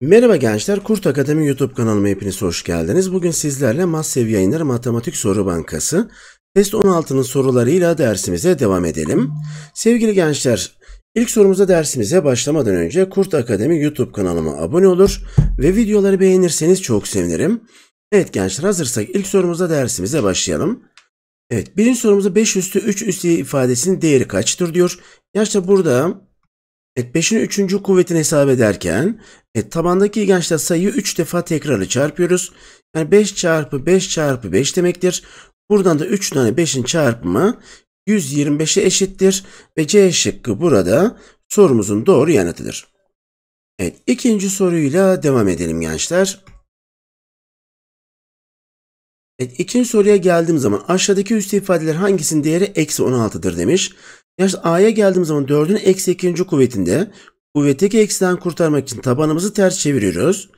Merhaba gençler, Kurt Akademi YouTube kanalıma hepiniz hoş geldiniz. Bugün sizlerle Massev Yayınları Matematik Soru Bankası Test 16'nın sorularıyla dersimize devam edelim. Sevgili gençler, ilk sorumuza dersimize başlamadan önce Kurt Akademi YouTube kanalıma abone olur ve videoları beğenirseniz çok sevinirim. Evet gençler hazırsak ilk sorumuza dersimize başlayalım. Evet birinci sorumuzda 5 üstü 3 üstü ifadesinin değeri kaçtır diyor. Gerçi burada evet, 5'in 3. kuvvetini hesap ederken evet, tabandaki gençler sayıyı 3 defa tekrarla çarpıyoruz. Yani 5 çarpı 5 çarpı 5 demektir. Buradan da 3 tane 5'in çarpımı 125'e eşittir ve C şıkkı burada sorumuzun doğru yanıtıdır. Evet ikinci soruyla devam edelim gençler. Evet, ikinci soruya geldiğim zaman aşağıdaki üstü ifadeler hangisinin değeri eksi 16'dır demiş. Yaş A'ya geldiğim zaman 4'ün eksi 2. kuvvetinde kuvvetteki eksiden kurtarmak için tabanımızı ters çeviriyoruz.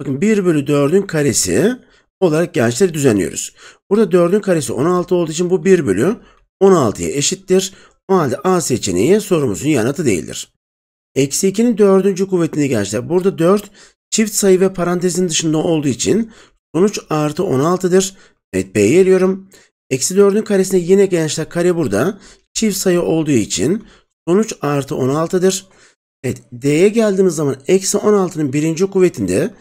Bakın 1 bölü 4'ün karesi olarak gençleri düzenliyoruz. Burada 4'ün karesi 16 olduğu için bu 1 bölü 16'ya eşittir. O halde A seçeneği sorumuzun yanıtı değildir. Eksi 2'nin 4. kuvvetini gençler. Burada 4 çift sayı ve parantezin dışında olduğu için Sonuç artı 16'dır. Evet B'ye geliyorum. Eksi 4'ün karesine yine gençler kare burada. Çift sayı olduğu için sonuç artı 16'dır. Evet D'ye geldiğimiz zaman eksi 16'nın birinci kuvvetinde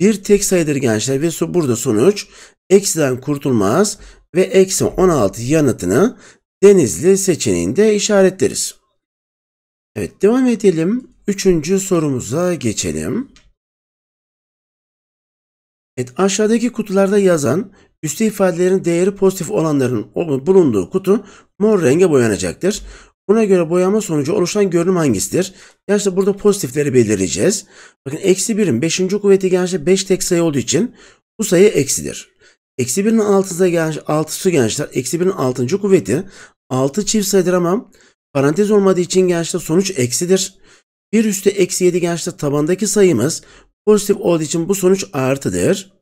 bir tek sayıdır gençler ve burada sonuç eksiden kurtulmaz ve eksi 16 yanıtını denizli seçeneğinde işaretleriz. Evet devam edelim. Üçüncü sorumuza geçelim. Evet, aşağıdaki kutularda yazan üstte ifadelerin değeri pozitif olanların bulunduğu kutu mor renge boyanacaktır. Buna göre boyama sonucu oluşan görünüm hangisidir? Gerçi burada pozitifleri belirleyeceğiz. Bakın eksi 1'in 5. kuvveti gençte 5 tek sayı olduğu için bu sayı eksidir. Eksi 1'in altısında genç, altısı gençler. Eksi 1'in 6. kuvveti 6 çift sayıdır ama parantez olmadığı için gençte sonuç eksidir. Bir üstte eksi 7 gençte tabandaki sayımız pozitif olduğu için bu sonuç artıdır.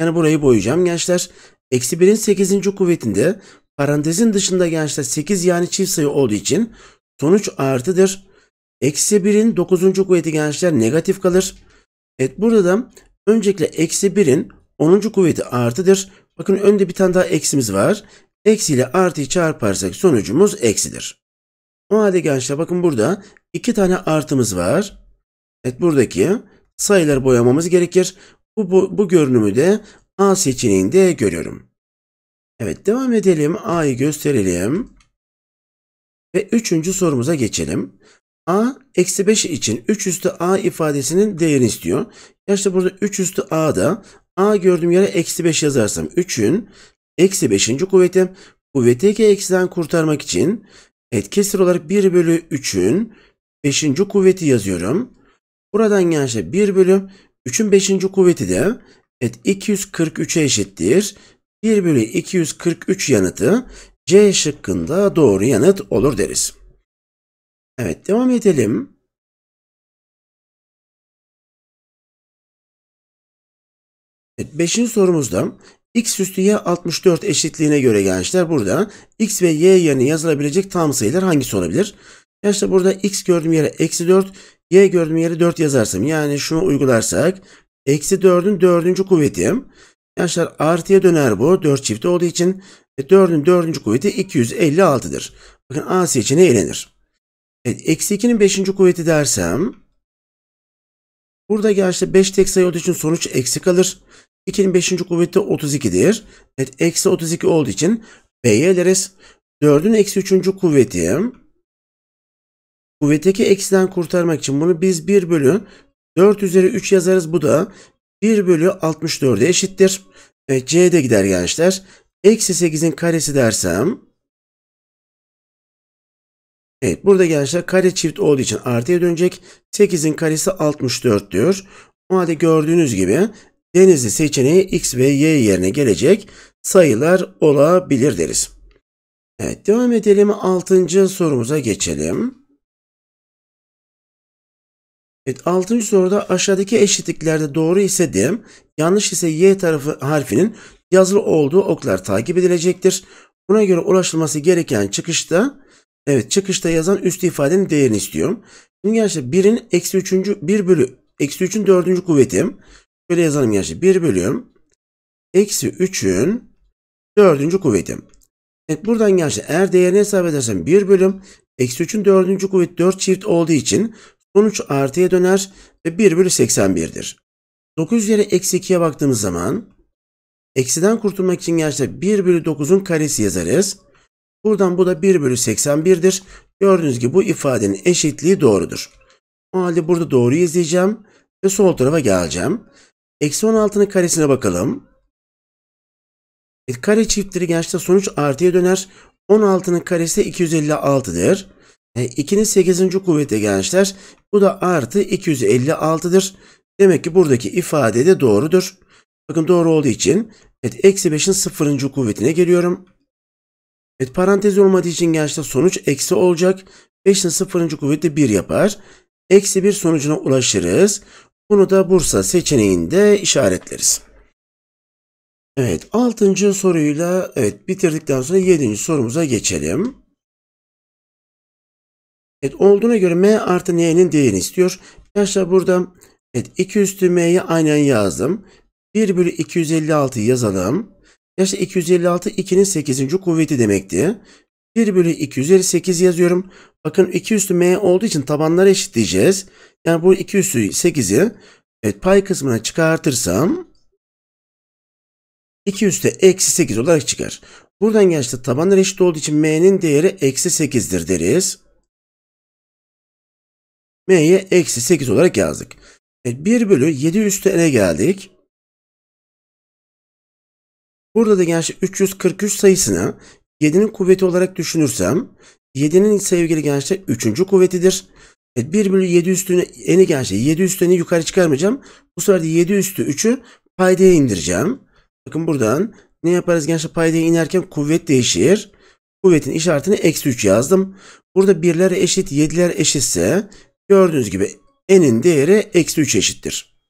Yani burayı boyayacağım gençler. Eksi 1'in 8. kuvvetinde parantezin dışında gençler 8 yani çift sayı olduğu için sonuç artıdır. Eksi 1'in 9. kuvveti gençler negatif kalır. Evet burada da öncelikle eksi 1'in 10. kuvveti artıdır. Bakın önde bir tane daha eksimiz var. Eksi ile artıyı çarparsak sonucumuz eksidir. O halde gençler bakın burada iki tane artımız var. Evet buradaki sayıları boyamamız gerekir. Bu, bu, bu görünümü de A seçeneğinde görüyorum. Evet devam edelim. A'yı gösterelim. Ve üçüncü sorumuza geçelim. A eksi 5 için 3 üstü A ifadesinin değerini istiyor. Ya işte burada 3 üstü A'da A gördüğüm yere eksi 5 yazarsam 3'ün eksi 5. kuvveti kuvveti eksiden kurtarmak için evet kesir olarak 1 bölü 3'ün 5. kuvveti yazıyorum. Buradan gençler 1 bölü 3'ün 5. kuvveti de evet, 243'e eşittir. 1 bölü 243 yanıtı C şıkkında doğru yanıt olur deriz. Evet devam edelim. Evet, 5. sorumuzda x üstü y 64 eşitliğine göre gençler burada x ve y yerine yazılabilecek tam sayılar hangisi olabilir? Gençler burada x gördüğüm yere eksi 4, y gördüğüm yeri 4 yazarsam yani şunu uygularsak eksi 4'ün 4. kuvveti arkadaşlar artıya döner bu 4 çifti olduğu için 4'ün e, 4. kuvveti 256'dır. Bakın A seçeneği elenir. Evet, eksi 2'nin 5. kuvveti dersem burada gerçi 5 tek sayı olduğu için sonuç eksi kalır. 2'nin 5. kuvveti 32'dir. Evet, eksi 32 olduğu için B'ye eleriz. 4'ün eksi 3. kuvveti bu Kuvvetteki eksiden kurtarmak için bunu biz 1 bölü 4 üzeri 3 yazarız. Bu da 1 bölü 64'e eşittir. Evet, C de gider gençler. Eksi 8'in karesi dersem. Evet burada gençler kare çift olduğu için artıya dönecek. 8'in karesi 64'tür. O halde gördüğünüz gibi denizli seçeneği x ve y yerine gelecek sayılar olabilir deriz. Evet devam edelim 6. sorumuza geçelim. Evet 6. soruda aşağıdaki eşitliklerde doğru ise D, yanlış ise Y tarafı harfinin yazılı olduğu oklar takip edilecektir. Buna göre ulaşılması gereken çıkışta evet çıkışta yazan üst ifadenin değerini istiyorum. Şimdi gerçi 1'in eksi 3. 1 bölü eksi 3'ün 4. kuvveti. Şöyle yazalım gerçi 1 bölü eksi 3'ün 4. kuvveti. Evet buradan gerçi eğer değerini hesap edersen 1 bölüm eksi 3'ün 4. kuvveti 4 çift olduğu için 13 artıya döner ve 1 bölü 81'dir. 9 üzeri eksi 2'ye baktığımız zaman eksiden kurtulmak için gerçekten 1 bölü 9'un karesi yazarız. Buradan bu da 1 bölü 81'dir. Gördüğünüz gibi bu ifadenin eşitliği doğrudur. O halde burada doğru izleyeceğim ve sol tarafa geleceğim. Eksi 16'nın karesine bakalım. E, kare çiftleri gerçekten sonuç artıya döner. 16'nın karesi 256'dır. 2'nin e, 8. kuvveti gençler. Bu da artı 256'dır. Demek ki buradaki ifade de doğrudur. Bakın doğru olduğu için evet, eksi 5'in 0. kuvvetine geliyorum. Evet parantez olmadığı için gençler sonuç eksi olacak. 5'in 0. kuvveti 1 yapar. Eksi 1 sonucuna ulaşırız. Bunu da Bursa seçeneğinde işaretleriz. Evet 6. soruyla evet bitirdikten sonra 7. sorumuza geçelim. Evet olduğuna göre m artı n'nin değerini istiyor. Arkadaşlar burada evet 2 üstü m'yi aynen yazdım. 1 bölü 256 yazalım. Arkadaşlar 256 2'nin 8. kuvveti demekti. 1 bölü 258 yazıyorum. Bakın 2 üstü m olduğu için tabanları eşitleyeceğiz. Yani bu 2 üstü 8'i evet, pay kısmına çıkartırsam 2 üstü eksi 8 olarak çıkar. Buradan gerçekten tabanlar eşit olduğu için m'nin değeri eksi 8'dir deriz m'ye eksi 8 olarak yazdık. E 1 bölü 7 üstü n'e geldik. Burada da gençler 343 sayısını 7'nin kuvveti olarak düşünürsem 7'nin sevgili gençler 3. kuvvetidir. Evet, 1 bölü 7 üstüne eni gençler 7 üstünü yukarı çıkarmayacağım. Bu sefer de 7 üstü 3'ü paydaya indireceğim. Bakın buradan ne yaparız gençler paydaya inerken kuvvet değişir. Kuvvetin işaretini eksi 3 yazdım. Burada birler eşit 7'ler eşitse Gördüğünüz gibi n'in değeri eksi 3 eşittir.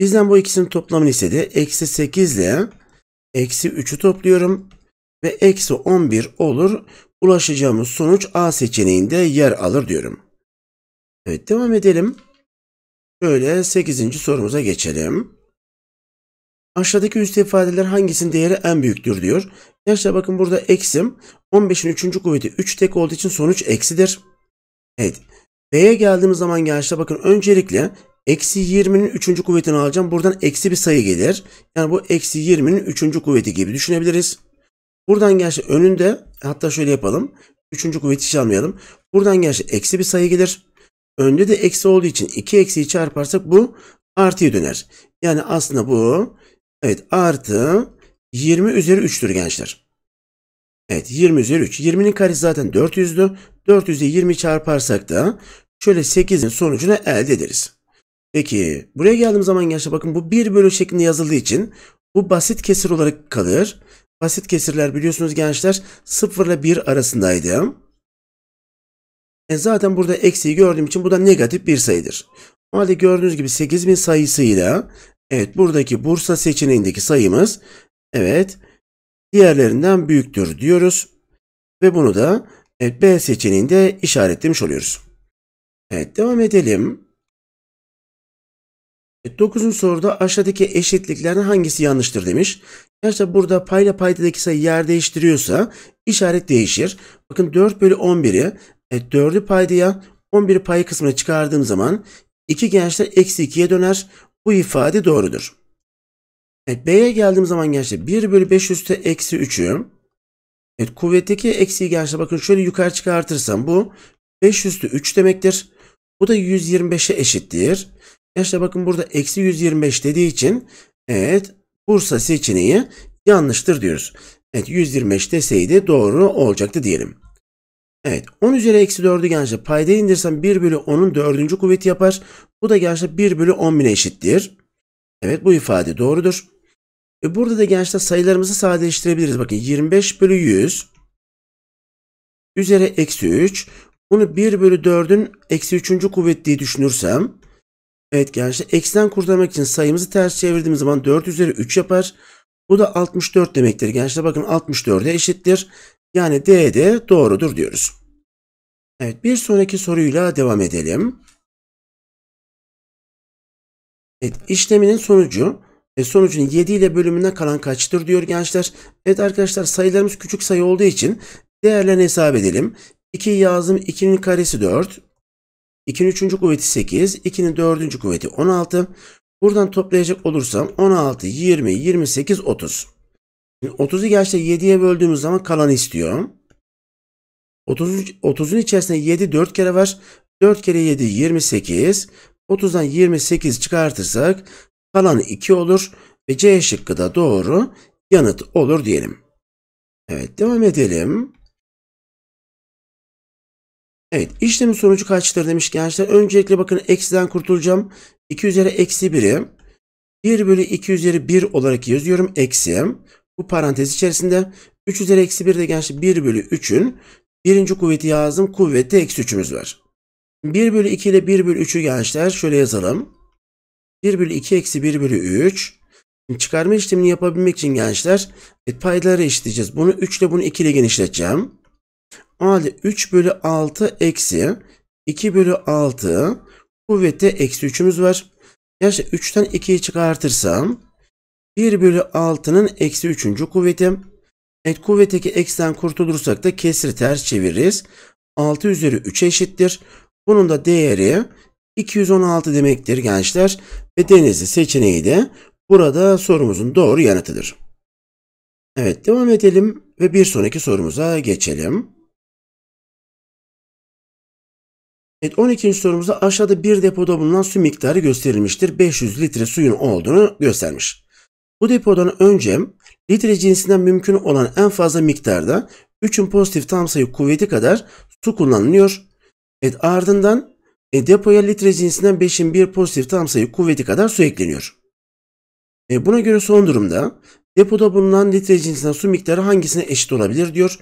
Bizden bu ikisinin toplamını istedi. Eksi 8 ile eksi 3'ü topluyorum ve eksi 11 olur. Ulaşacağımız sonuç A seçeneğinde yer alır diyorum. Evet devam edelim. Şöyle 8. sorumuza geçelim. Aşağıdaki üst ifadeler hangisinin değeri en büyüktür diyor. Gençler bakın burada eksim 15'in 3. kuvveti 3 tek olduğu için sonuç eksidir. Evet. B'ye geldiğimiz zaman gençler bakın öncelikle eksi 20'nin 3. kuvvetini alacağım. Buradan eksi bir sayı gelir. Yani bu eksi 20'nin 3. kuvveti gibi düşünebiliriz. Buradan gençler önünde hatta şöyle yapalım. 3. kuvveti hiç almayalım. Buradan gençler eksi bir sayı gelir. Önde de eksi olduğu için 2 eksiyi çarparsak bu artıya döner. Yani aslında bu evet artı 20 üzeri 3'tür gençler. Evet 20 üzeri 3. 20'nin karesi zaten 400'dü. 400'e 20 çarparsak da şöyle 8'in sonucunu elde ederiz. Peki buraya geldiğim zaman gençler bakın bu 1 bölü şeklinde yazıldığı için bu basit kesir olarak kalır. Basit kesirler biliyorsunuz gençler 0 ile 1 arasındaydı. E zaten burada eksiği gördüğüm için bu da negatif bir sayıdır. O halde gördüğünüz gibi 8000 sayısıyla evet buradaki Bursa seçeneğindeki sayımız evet diğerlerinden büyüktür diyoruz. Ve bunu da Evet, B seçeneğini de işaretlemiş oluyoruz. Evet, devam edelim. Evet, 9. soruda aşağıdaki eşitliklerden hangisi yanlıştır demiş. Arkadaşlar burada payla paydadaki sayı yer değiştiriyorsa işaret değişir. Bakın 4 bölü 11'i evet, 4'ü paydaya 11 pay kısmına çıkardığım zaman 2 gençler eksi 2'ye döner. Bu ifade doğrudur. B'ye geldiğim zaman gençler 1 bölü 5 üstü eksi 3'ü Evet, kuvvetteki eksiği gençler bakın şöyle yukarı çıkartırsam bu 5 üstü 3 demektir. Bu da 125'e eşittir. Gençler bakın burada eksi 125 dediği için evet Bursa seçeneği yanlıştır diyoruz. Evet 125 deseydi doğru olacaktı diyelim. Evet 10 üzeri eksi 4'ü gençler payda indirsem 1 bölü 10'un 4. kuvveti yapar. Bu da gençler 1 bölü 10 bine eşittir. Evet bu ifade doğrudur. E burada da gençler sayılarımızı sadeleştirebiliriz. Bakın 25 bölü 100 üzeri eksi 3. Bunu 1 bölü 4'ün eksi 3. kuvvet diye düşünürsem. Evet gençler eksten kurtarmak için sayımızı ters çevirdiğimiz zaman 4 üzeri 3 yapar. Bu da 64 demektir gençler. Bakın 64'e eşittir. Yani D de doğrudur diyoruz. Evet bir sonraki soruyla devam edelim. Evet işleminin sonucu e, sonucun 7 ile bölümünden kalan kaçtır diyor gençler. Evet arkadaşlar sayılarımız küçük sayı olduğu için değerlerini hesap edelim. 2 yazdım 2'nin karesi 4. 2'nin 3. kuvveti 8. 2'nin 4. kuvveti 16. Buradan toplayacak olursam 16, 20, 28, 30. Şimdi 30'u gerçekten 7'ye böldüğümüz zaman kalanı istiyor. 30, 30'un içerisinde 7 4 kere var. 4 kere 7 28. 30'dan 28 çıkartırsak kalan 2 olur ve C şıkkı da doğru yanıt olur diyelim. Evet devam edelim. Evet işlemin sonucu kaçtır demiş gençler. Öncelikle bakın eksiden kurtulacağım. 2 üzeri eksi 1'i 1 bölü 2 üzeri 1 olarak yazıyorum. Eksi bu parantez içerisinde 3 üzeri eksi 1 de gençler 1 bölü 3'ün birinci kuvveti yazdım. Kuvvette eksi 3'ümüz var. 1 bölü 2 ile 1 bölü 3'ü gençler şöyle yazalım. 1 bölü 2 eksi 1 bölü 3. Şimdi çıkarma işlemini yapabilmek için gençler e, payları eşitleyeceğiz. Bunu 3 ile bunu 2 ile genişleteceğim. O halde 3 bölü 6 eksi 2 bölü 6 kuvvette eksi 3'ümüz var. Gençler 3'ten 2'yi çıkartırsam 1 bölü 6'nın eksi 3. kuvveti. Evet kuvvetteki eksten kurtulursak da kesri ters çeviririz. 6 üzeri 3 eşittir. Bunun da değeri 216 demektir gençler. Ve denizli seçeneği de burada sorumuzun doğru yanıtıdır. Evet devam edelim ve bir sonraki sorumuza geçelim. Evet 12. sorumuzda aşağıda bir depoda bulunan su miktarı gösterilmiştir. 500 litre suyun olduğunu göstermiş. Bu depodan önce litre cinsinden mümkün olan en fazla miktarda 3'ün pozitif tam sayı kuvveti kadar su kullanılıyor. Evet ardından e, depoya litre cinsinden 5'in bir pozitif tam sayı kuvveti kadar su ekleniyor. E, buna göre son durumda depoda bulunan litre cinsinden su miktarı hangisine eşit olabilir diyor.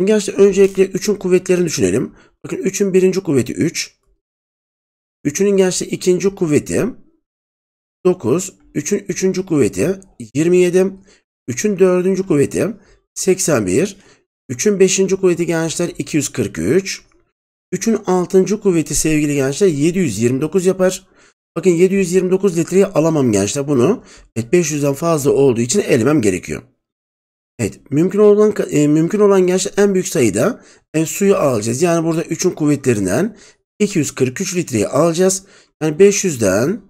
Şimdi gerçekten öncelikle 3'ün kuvvetlerini düşünelim. Bakın 3'ün birinci kuvveti 3. 3'ünün gerçekten ikinci kuvveti 9. 3'ün üçüncü kuvveti 27. 3'ün dördüncü kuvveti 81. 3'ün beşinci kuvveti gençler 243. 3'ün 6. kuvveti sevgili gençler 729 yapar. Bakın 729 litreyi alamam gençler bunu. Evet 500'den fazla olduğu için elemem gerekiyor. Evet mümkün olan e, mümkün olan gençler en büyük sayıda e, suyu alacağız. Yani burada 3'ün kuvvetlerinden 243 litreyi alacağız. Yani 500'den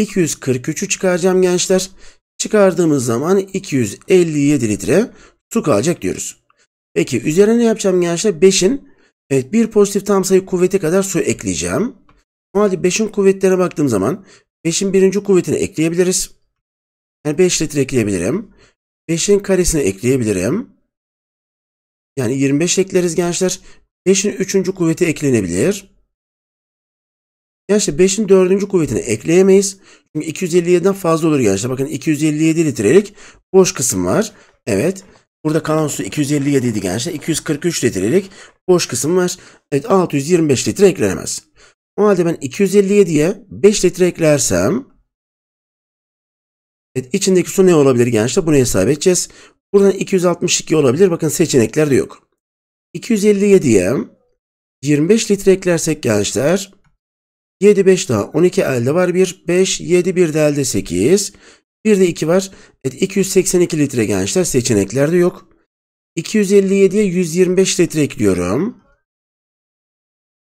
243'ü çıkaracağım gençler. Çıkardığımız zaman 257 litre su kalacak diyoruz. Peki üzerine ne yapacağım gençler? 5'in Evet bir pozitif tam sayı kuvveti kadar su ekleyeceğim. Normalde 5'in kuvvetlerine baktığım zaman 5'in birinci kuvvetini ekleyebiliriz. Yani 5 litre ekleyebilirim. 5'in karesini ekleyebilirim. Yani 25 ekleriz gençler. 5'in üçüncü kuvveti eklenebilir. Gençler 5'in dördüncü kuvvetini ekleyemeyiz. Çünkü 257'den fazla olur gençler. Bakın 257 litrelik boş kısım var. Evet. Burada kalan su 257 idi gençler. 243 litrelik boş kısım var. Evet 625 litre eklenemez. O halde ben 257'ye 5 litre eklersem evet, içindeki su ne olabilir gençler? Bunu hesap edeceğiz. Buradan 262 olabilir. Bakın seçenekler de yok. 257'ye 25 litre eklersek gençler 75 daha 12 elde var 1 5 7 1 de elde 8 bir de 2 var. Evet 282 litre gençler seçeneklerde yok. 257'ye 125 litre ekliyorum.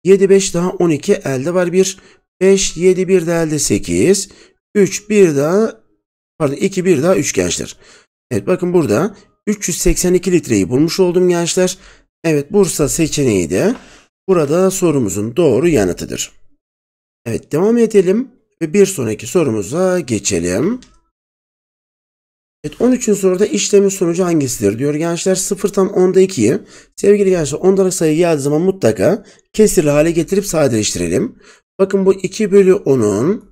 7 5 daha 12 elde var 1. 5 7 1 de elde 8. 3 1 daha pardon 2 1 daha 3 gençler. Evet bakın burada 382 litreyi bulmuş oldum gençler. Evet Bursa seçeneği de burada sorumuzun doğru yanıtıdır. Evet devam edelim ve bir sonraki sorumuza geçelim. Evet 13. soruda işlemin sonucu hangisidir diyor gençler 0 tam 10'da 2'yi sevgili gençler ondalık sayı geldiği zaman mutlaka kesirli hale getirip sadeleştirelim. Bakın bu 2 bölü 10'un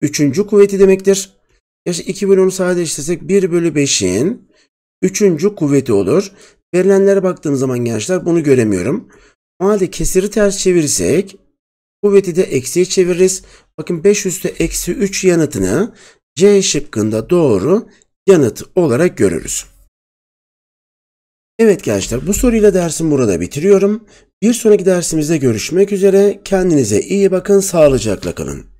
3. kuvveti demektir. Gençler 2 bölü 10'u sadeleştirsek 1 bölü 5'in 3. kuvveti olur. Verilenlere baktığım zaman gençler bunu göremiyorum. O halde kesiri ters çevirirsek kuvveti de eksiye çeviririz. Bakın 5 üstü eksi 3 yanıtını C şıkkında doğru yanıt olarak görürüz. Evet gençler bu soruyla dersim burada bitiriyorum. Bir sonraki dersimizde görüşmek üzere. Kendinize iyi bakın, sağlıcakla kalın.